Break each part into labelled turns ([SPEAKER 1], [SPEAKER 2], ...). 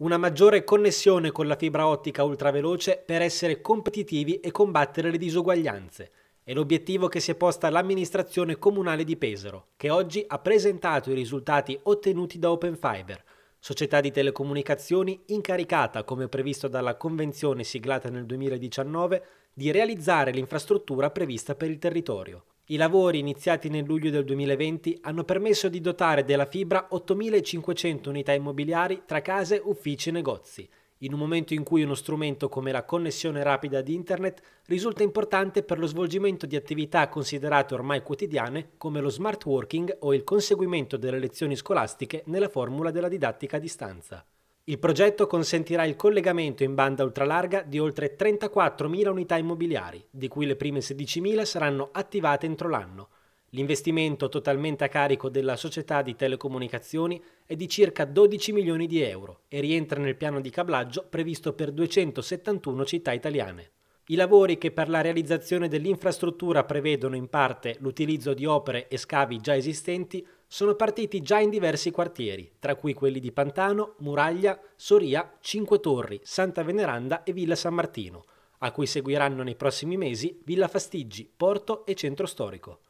[SPEAKER 1] una maggiore connessione con la fibra ottica ultraveloce per essere competitivi e combattere le disuguaglianze. È l'obiettivo che si è posta l'amministrazione comunale di Pesaro, che oggi ha presentato i risultati ottenuti da Open Fiber, società di telecomunicazioni incaricata, come previsto dalla convenzione siglata nel 2019, di realizzare l'infrastruttura prevista per il territorio. I lavori iniziati nel luglio del 2020 hanno permesso di dotare della fibra 8.500 unità immobiliari tra case, uffici e negozi, in un momento in cui uno strumento come la connessione rapida ad Internet risulta importante per lo svolgimento di attività considerate ormai quotidiane come lo smart working o il conseguimento delle lezioni scolastiche nella formula della didattica a distanza. Il progetto consentirà il collegamento in banda ultralarga di oltre 34.000 unità immobiliari, di cui le prime 16.000 saranno attivate entro l'anno. L'investimento totalmente a carico della società di telecomunicazioni è di circa 12 milioni di euro e rientra nel piano di cablaggio previsto per 271 città italiane. I lavori che per la realizzazione dell'infrastruttura prevedono in parte l'utilizzo di opere e scavi già esistenti sono partiti già in diversi quartieri, tra cui quelli di Pantano, Muraglia, Soria, Cinque Torri, Santa Veneranda e Villa San Martino, a cui seguiranno nei prossimi mesi Villa Fastiggi, Porto e Centro Storico.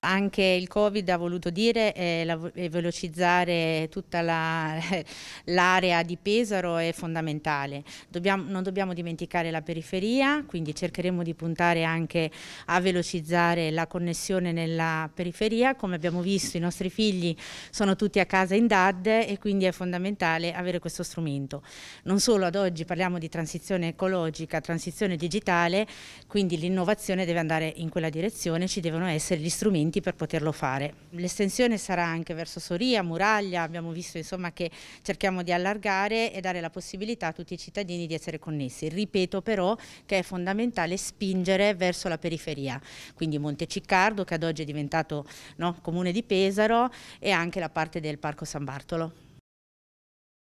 [SPEAKER 2] Anche il Covid ha voluto dire eh, la, eh, velocizzare tutta l'area di Pesaro è fondamentale. Dobbiamo, non dobbiamo dimenticare la periferia, quindi cercheremo di puntare anche a velocizzare la connessione nella periferia. Come abbiamo visto i nostri figli sono tutti a casa in DAD e quindi è fondamentale avere questo strumento. Non solo ad oggi parliamo di transizione ecologica, transizione digitale, quindi l'innovazione deve andare in quella direzione, ci devono essere gli strumenti strumenti per poterlo fare. L'estensione sarà anche verso Soria, Muraglia, abbiamo visto insomma, che cerchiamo di allargare e dare la possibilità a tutti i cittadini di essere connessi. Ripeto però che è fondamentale spingere verso la periferia, quindi Monteciccardo che ad oggi è diventato no, comune di Pesaro e anche la parte del Parco San Bartolo.